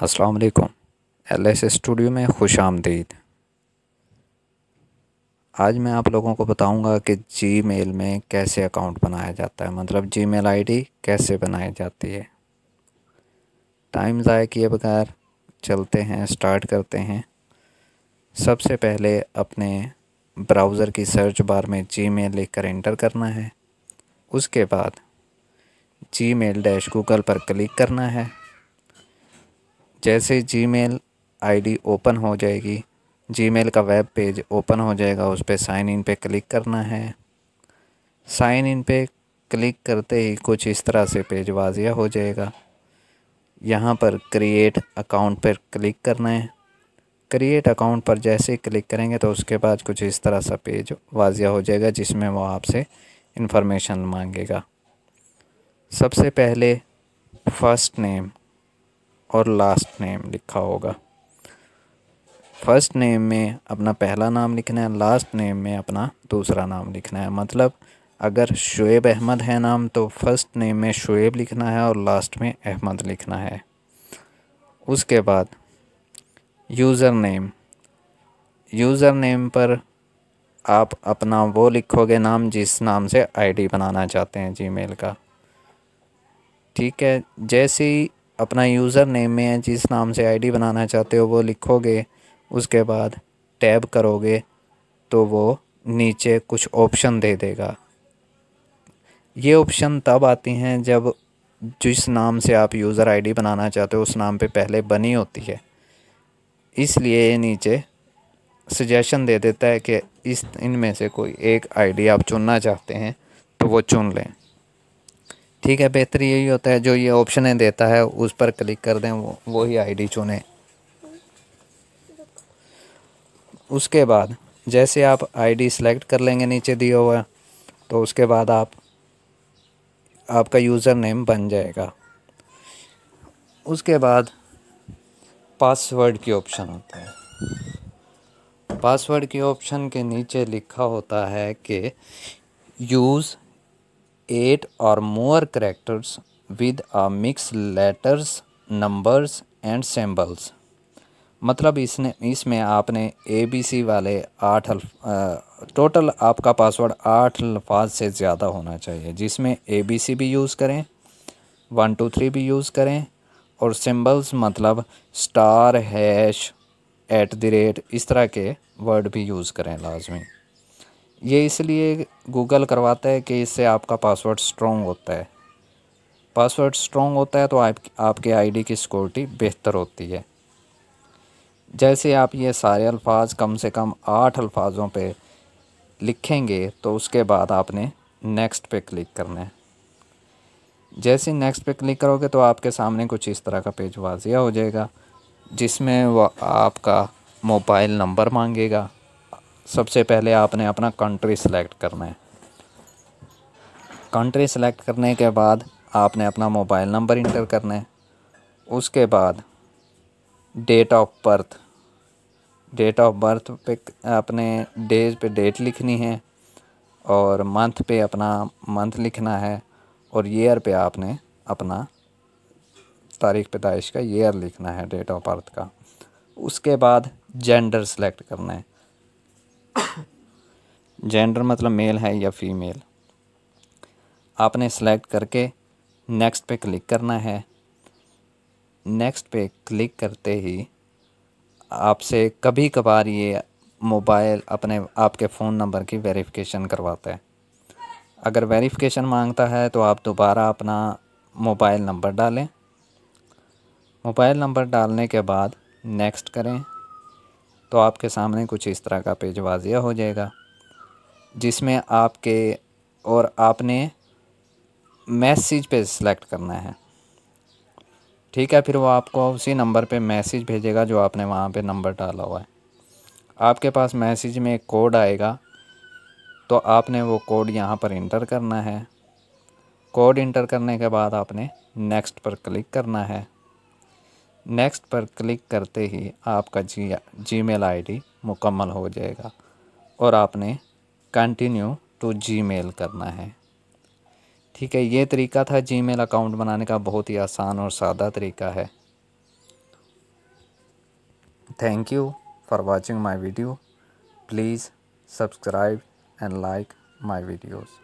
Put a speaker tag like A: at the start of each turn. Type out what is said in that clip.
A: अस्सलाम वालेकुम L studio में खुश आमदीद आज मैं आप लोगों को बताऊंगा कि जीमेल में कैसे अकाउंट बनाया जाता है मतलब जीमेल आईडी कैसे बनाई जाती है टाइम ज़ाय किए बगैर चलते हैं स्टार्ट करते हैं सबसे पहले अपने ब्राउज़र की सर्च बार में जी मेल लिख कर इंटर करना है उसके बाद जी मेल डैश गूगल पर क्लिक करना है जैसे जीमेल आईडी ओपन हो जाएगी जीमेल का वेब पेज ओपन हो जाएगा उस पर साइन इन पे क्लिक करना है साइन इन पे क्लिक करते ही कुछ इस तरह से पेज वाजिया हो जाएगा यहाँ पर क्रिएट अकाउंट पर क्लिक करना है क्रिएट अकाउंट पर जैसे क्लिक करेंगे तो उसके बाद कुछ इस तरह सा पेज वाजिया हो जाएगा जिसमें वो आपसे इंफॉर्मेशन मांगेगा सबसे पहले फर्स्ट नेम और लास्ट नेम लिखा होगा फर्स्ट नेम में अपना पहला नाम लिखना है लास्ट नेम में अपना दूसरा नाम लिखना है मतलब अगर शुएब अहमद है नाम तो फर्स्ट नेम में शुएब लिखना है और लास्ट में अहमद लिखना है उसके बाद यूज़र नेम यूज़र नेम पर आप अपना वो लिखोगे नाम जिस नाम से आईडी बनाना चाहते हैं जीमेल का ठीक है जैसे ही अपना यूज़र नेम में जिस नाम से आईडी बनाना चाहते हो वो लिखोगे उसके बाद टैब करोगे तो वो नीचे कुछ ऑप्शन दे देगा ये ऑप्शन तब आती हैं जब जिस नाम से आप यूज़र आईडी बनाना चाहते हो उस नाम पे पहले बनी होती है इसलिए ये नीचे सजेशन दे देता है कि इस इनमें से कोई एक आईडी आप चुनना चाहते हैं तो वो चुन लें ठीक है बेहतर यही होता है जो ये ऑप्शन देता है उस पर क्लिक कर दें वो वही आईडी चुने उसके बाद जैसे आप आईडी सेलेक्ट कर लेंगे नीचे दिए हुआ तो उसके बाद आप आपका यूज़र नेम बन जाएगा उसके बाद पासवर्ड की ऑप्शन होता है पासवर्ड के ऑप्शन के नीचे लिखा होता है कि use eight or more characters with a mixed letters numbers and symbols मतलब इसने इसमें आपने ए बी सी वाले आठ टोटल आपका पासवर्ड आठ लफाज से ज़्यादा होना चाहिए जिसमें ए बी सी भी यूज़ करें वन टू थ्री भी यूज़ करें और सिंबल्स मतलब star hash at the rate इस तरह के वर्ड भी यूज़ करें लाजमी ये इसलिए गूगल करवाता है कि इससे आपका पासवर्ड स्ट्रॉन्ग होता है पासवर्ड स्ट्रॉन्ग होता है तो आप आपके आईडी की सिक्योरिटी बेहतर होती है जैसे आप ये सारे अल्फाज कम से कम आठ अल्फाजों पे लिखेंगे तो उसके बाद आपने नेक्स्ट पे क्लिक करना है जैसे नेक्स्ट पे क्लिक करोगे तो आपके सामने कुछ इस तरह का पेज वाजिया हो जाएगा जिसमें वह आपका मोबाइल नंबर मांगेगा सबसे पहले आपने अपना कंट्री सेलेक्ट करना है कंट्री सेलेक्ट करने के बाद आपने अपना मोबाइल नंबर इंटर करना है उसके बाद date of birth date of birth पे अपने डेज पे डेट लिखनी है और मंथ पे अपना मंथ लिखना है और ईयर पे आपने अपना तारीख पैदाइश का ईयर लिखना है डेट ऑफ बर्थ का उसके बाद जेंडर सेलेक्ट करना है जेंडर मतलब मेल है या फीमेल आपने सेलेक्ट करके नेक्स्ट पे क्लिक करना है नेक्स्ट पे क्लिक करते ही आपसे कभी कभार ये मोबाइल अपने आपके फ़ोन नंबर की वेरिफिकेशन करवाता है अगर वेरिफिकेशन मांगता है तो आप दोबारा अपना मोबाइल नंबर डालें मोबाइल नंबर डालने के बाद नेक्स्ट करें तो आपके सामने कुछ इस तरह का पेज वाजिया हो जाएगा जिसमें आपके और आपने मैसेज पे सिलेक्ट करना है ठीक है फिर वो आपको उसी नंबर पे मैसेज भेजेगा जो आपने वहाँ पे नंबर डाला हुआ है आपके पास मैसेज में एक कोड आएगा तो आपने वो कोड यहाँ पर इंटर करना है कोड इंटर करने के बाद आपने नेक्स्ट पर क्लिक करना है नेक्स्ट पर क्लिक करते ही आपका जी जी मेल आई मुकम्मल हो जाएगा और आपने कंटिन्यू टू जी मेल करना है ठीक है ये तरीका था जी मेल अकाउंट बनाने का बहुत ही आसान और सादा तरीका है thank you for watching my video please subscribe and like my videos